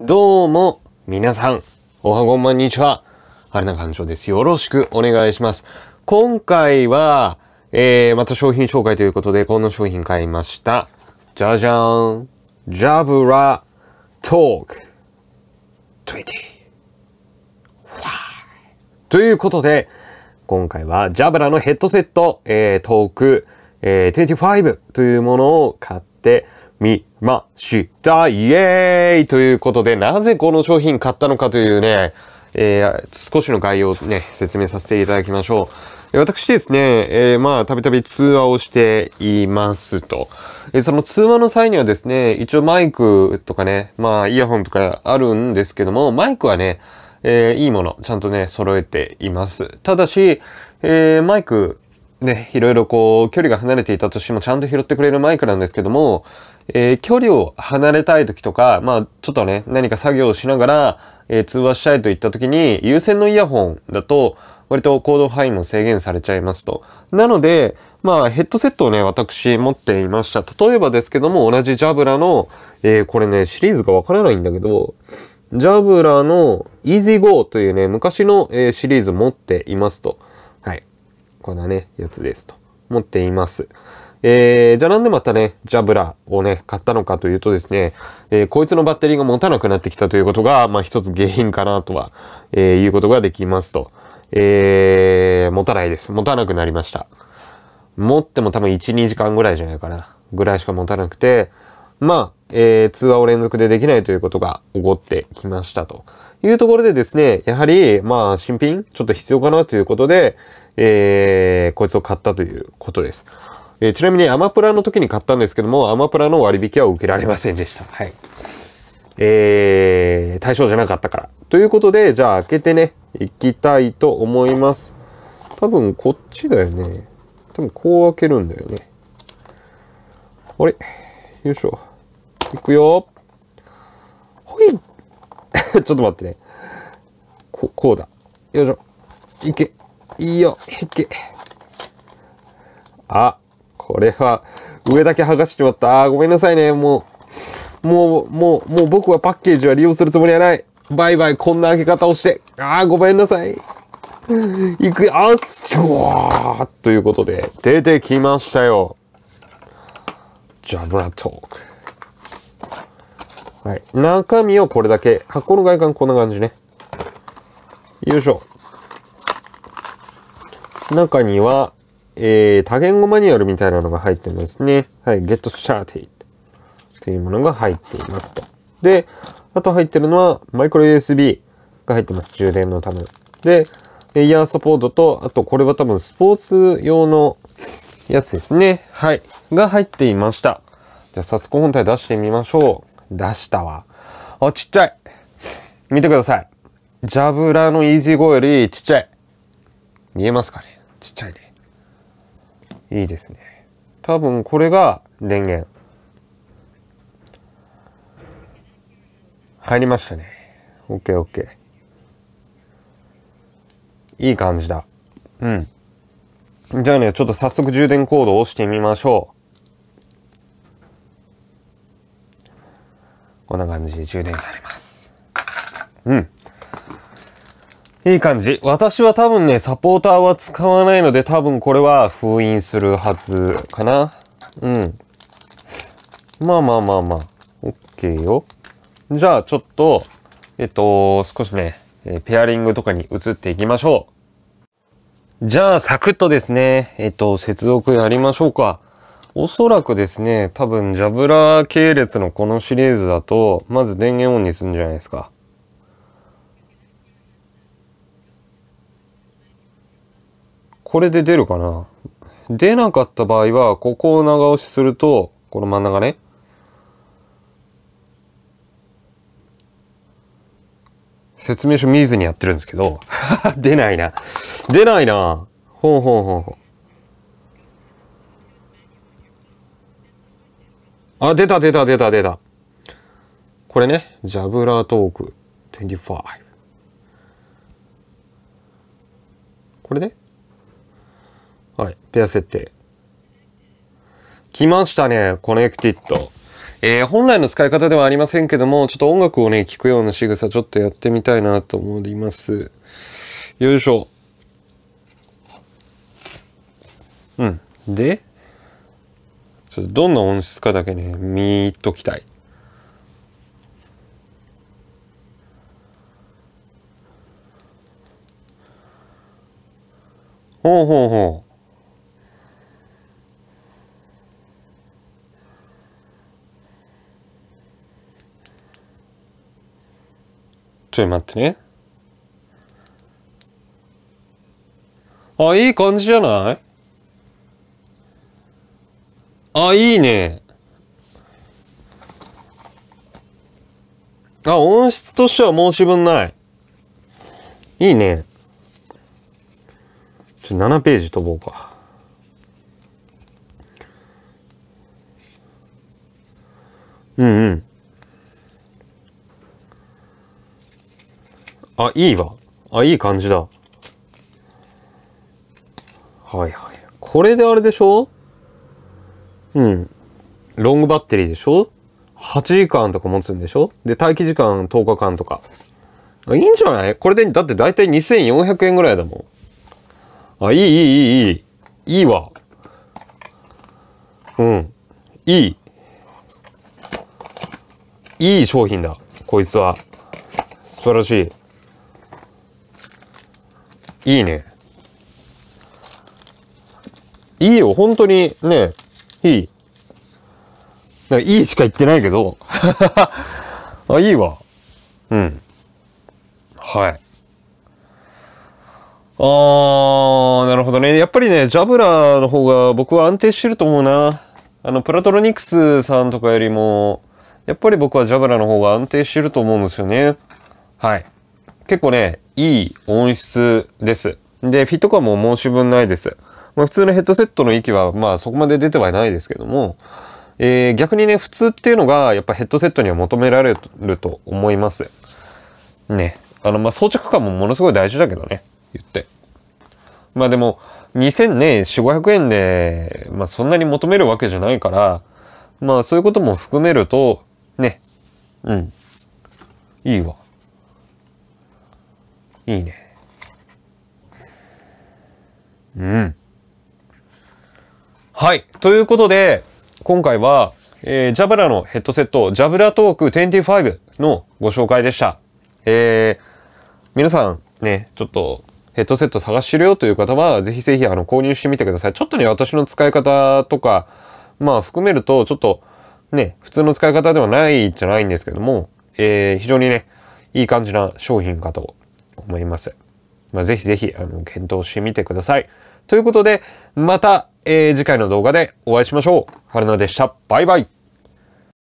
どうも、皆さん、おはこんばんにちは。はるな感情です。よろしくお願いします。今回は、えー、また商品紹介ということで、こんな商品買いました。じゃじゃーん。ジャブラトーク20。ということで、今回はジャブラのヘッドセット、えー、トーク、えー、25というものを買ってみましたイエーイということで、なぜこの商品買ったのかというね、えー、少しの概要をね、説明させていただきましょう。私ですね、えー、まあ、たびたび通話をしていますと。えその通話の際にはですね、一応マイクとかね、まあ、イヤホンとかあるんですけども、マイクはね、えー、いいもの、ちゃんとね、揃えています。ただし、えー、マイク、ね、いろいろこう、距離が離れていたとしてもちゃんと拾ってくれるマイクなんですけども、えー、距離を離れたい時とか、まあ、ちょっとね、何か作業をしながら、えー、通話したいといった時に、有線のイヤホンだと、割と行動範囲も制限されちゃいますと。なので、まあ、ヘッドセットをね、私持っていました。例えばですけども、同じジャブラの、えー、これね、シリーズがわからないんだけど、ジャブラの EasyGo というね、昔の、えー、シリーズ持っていますと。はい。こんなね、やつですと。持っています。えー、じゃあなんでまたね、ジャブラをね、買ったのかというとですね、えー、こいつのバッテリーが持たなくなってきたということが、まあ一つ原因かなとは、えー、いうことができますと。えー、持たないです。持たなくなりました。持っても多分1、2時間ぐらいじゃないかな。ぐらいしか持たなくて、まあ、えー、通話を連続でできないということが起こってきましたというところでですね、やはり、まあ、新品、ちょっと必要かなということで、えー、こいつを買ったということです。えー、ちなみにアマプラの時に買ったんですけども、アマプラの割引は受けられませんでした。はい。えー、対象じゃなかったから。ということで、じゃあ開けてね、いきたいと思います。多分こっちだよね。多分こう開けるんだよね。あれよいしょ。いくよ。ほい ちょっと待ってね。こ、こうだ。よいしょ。いけ。いいよ。いけ。あ。これは、上だけ剥がしちまった。あごめんなさいね。もう、もう、もう、もう僕はパッケージは利用するつもりはない。バイバイ、こんな開け方をして。ああ、ごめんなさい。行くよ、あっちわーということで、出てきましたよ。ジャブラトーク。はい。中身をこれだけ。箱の外観こんな感じね。よいしょ。中には、えー、多言語マニュアルみたいなのが入ってるんですね。はい、Get Started というものが入っていますと。で、あと入ってるのはマイクロ USB が入ってます。充電のため。で、イヤーサポートと、あとこれは多分スポーツ用のやつですね。はい。が入っていました。じゃあ早速本体出してみましょう。出したわ。あ、ちっちゃい。見てください。ジャブラのイーーゴーよりちっちゃい。見えますかねちっちゃいね。いいですね多分これが電源入りましたね OKOK、OK OK、いい感じだうんじゃあねちょっと早速充電コードを押してみましょうこんな感じで充電されますうんいい感じ。私は多分ね、サポーターは使わないので、多分これは封印するはずかな。うん。まあまあまあまあ。OK よ。じゃあ、ちょっと、えっと、少しね、ペアリングとかに移っていきましょう。じゃあ、サクッとですね、えっと、接続やりましょうか。おそらくですね、多分、ジャブラ系列のこのシリーズだと、まず電源オンにするんじゃないですか。これで出るかな出なかった場合は、ここを長押しすると、この真ん中ね。説明書見ずにやってるんですけど、出ないな。出ないな。ほうほうほうほう。あ、出た出た出た出た。これね、ジャブラートーク25。これで、ね、はい。ペア設定。来ましたね。コネクティッド。えー、本来の使い方ではありませんけども、ちょっと音楽をね、聴くような仕草ちょっとやってみたいなと思います。よいしょ。うん。で、ちょっとどんな音質かだけね、見ときたい。ほうほうほう。ちょい待ってね。あ、いい感じじゃないあ、いいね。あ、音質としては申し分ない。いいね。ちょ、7ページ飛ぼうか。うんうん。あ、いいわ。あ、いい感じだ。はいはい。これであれでしょうん。ロングバッテリーでしょ ?8 時間とか持つんでしょで、待機時間10日間とか。いいんじゃないこれで、だって大体2400円ぐらいだもん。あ、いいいいいいいい。いいわ。うん。いい。いい商品だ。こいつは。素晴らしい。いいね。いいよ、本当にね、いい。だいいしか言ってないけど。あ、いいわ。うん。はい。あー、なるほどね。やっぱりね、ジャブラーの方が僕は安定してると思うな。あの、プラトロニクスさんとかよりも、やっぱり僕はジャブラーの方が安定してると思うんですよね。はい。結構ね、いい音質です。で、フィット感も申し分ないです。まあ、普通のヘッドセットの域は、まあそこまで出てはいないですけども、えー、逆にね、普通っていうのが、やっぱヘッドセットには求められると思います。ね。あの、まあ装着感もものすごい大事だけどね、言って。まあでも、2000ね、4、500円で、まあそんなに求めるわけじゃないから、まあそういうことも含めると、ね、うん、いいわ。いいね。うん。はい。ということで、今回は、えー、ジャブラのヘッドセット、ジャブラトーク25のご紹介でした。えー、皆さんね、ちょっとヘッドセット探してるよという方は、ぜひぜひあの購入してみてください。ちょっとね、私の使い方とか、まあ含めると、ちょっとね、普通の使い方ではないじゃないんですけども、えー、非常にね、いい感じな商品かと思います。まあ、ぜひぜひ、あの、検討してみてください。ということで、また、えー、次回の動画でお会いしましょう。春菜でした。バイバイ。